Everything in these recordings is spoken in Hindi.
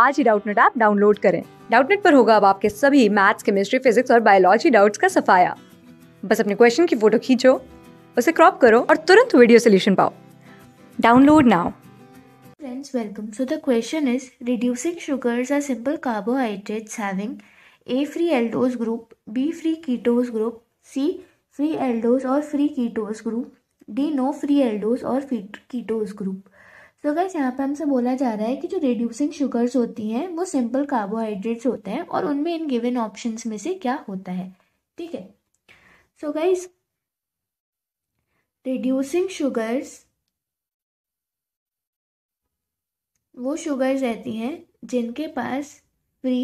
आज ही डाउटनेट ऐप डाउनलोड करें डाउटनेट पर होगा अब आपके सभी मैथ्स केमिस्ट्री फिजिक्स और बायोलॉजी डाउट्स का सफाया बस अपने क्वेश्चन की फोटो खींचो उसे क्रॉप करो और तुरंत वीडियो सोल्यूशन पाओ download now Friends, welcome. So the question is reducing sugars are simple carbohydrates having A free aldose group, B free ketose group, C free aldose or free ketose group, D no free aldose or ketose group. तो गैस यहाँ पे हमसे बोला जा रहा है कि जो रिड्यूसिंग शुगर्स होती हैं वो सिंपल कार्बोहाइड्रेट्स होते हैं और उनमें इन गिवन ऑप्शन में से क्या होता है ठीक है सो गाइज रिड्यूसिंग शुगर्स वो शुगर्स रहती हैं जिनके पास प्री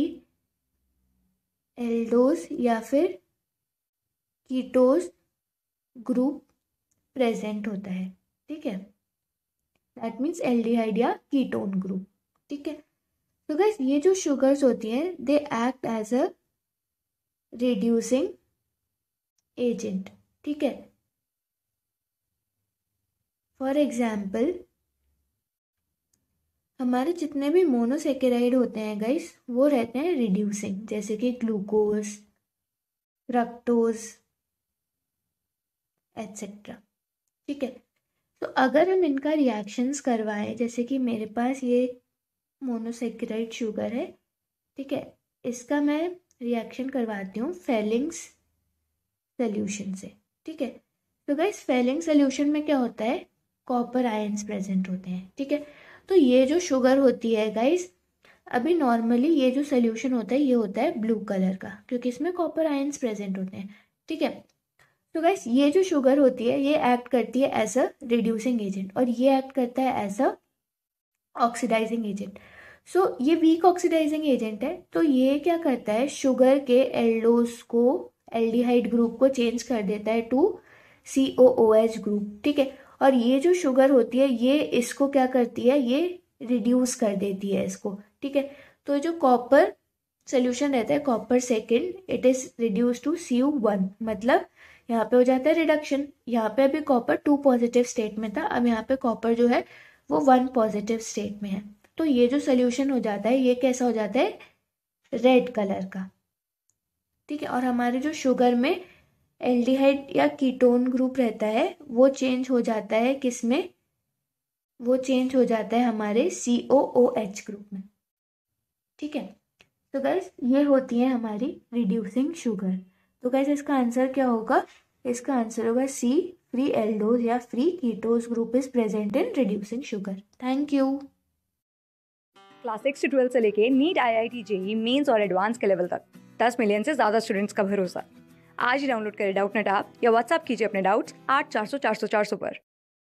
एल्डोज या फिर कीटोज ग्रुप प्रेजेंट होता है ठीक है दैट मीन्स एल्डिहाइड या कीटोन ग्रुप ठीक है तो गैस ये जो शुगर्स होती हैं they act as a reducing agent ठीक है फॉर एग्जाम्पल हमारे जितने भी मोनोसेकेराइड होते हैं गाइस वो रहते हैं रिड्यूसिंग जैसे कि ग्लूकोज फ्रक्टोज एट्सेट्रा ठीक है तो अगर हम इनका रिएक्शंस करवाएं जैसे कि मेरे पास ये मोनोसेक्राइड शुगर है ठीक है इसका मैं रिएक्शन करवाती हूँ फेलिंग्स सल्यूशन से ठीक है तो गाइस फेलिंग सोल्यूशन में क्या होता है कॉपर आयन्स प्रेजेंट होते हैं ठीक है तो ये जो शुगर होती है गाइस अभी नॉर्मली ये जो सोल्यूशन होता है ये होता है ब्लू कलर का क्योंकि इसमें कॉपर आयन्स प्रेजेंट होते हैं ठीक है तो गैस ये जो शुगर होती है ये एक्ट करती है एज अ रिड्यूसिंग एजेंट और ये एक्ट करता है as a oxidising agent so ये वीक ऑक्सीडाइजिंग एजेंट है तो ये क्या करता है शुगर के एल्डोस को एल्डिहाइड ग्रुप को चेंज कर देता है to C O O H group ठीक है और ये जो शुगर होती है ये इसको क्या करती है ये रिड्यूस कर देती है इसको ठीक है तो जो कॉपर सोल्यूशन रहता है copper second it is reduce to C U one मतलब यहाँ पे हो जाता है रिडक्शन यहाँ पे अभी कॉपर टू पॉजिटिव स्टेट में था अब यहाँ पे कॉपर जो है वो वन पॉजिटिव स्टेट में है तो ये जो सोल्यूशन हो जाता है ये कैसा हो जाता है रेड कलर का ठीक है और हमारे जो शुगर में एल्डिहाइड या कीटोन ग्रुप रहता है वो चेंज हो जाता है किस में वो चेंज हो जाता है हमारे सी ओ ओ एच ग्रुप में ठीक है तो गैस ये होती है हमारी रिड्यूसिंग शुगर तो गैस इसका आंसर क्या होगा इसका आंसर होगा सी फ्री एल्डोज या free ketose group is present in reducing sugar thank you class six to twelfth से लेके NEET I I T JEE Mains और एडवांस के लेवल तक दस मिलियन से ज़्यादा स्टूडेंट्स का भरोसा आज ही डाउनलोड करें डाउट नेट आप या व्हाट्सअप कीजिए अपने डाउट्स आठ चार सौ चार सौ चार सौ पर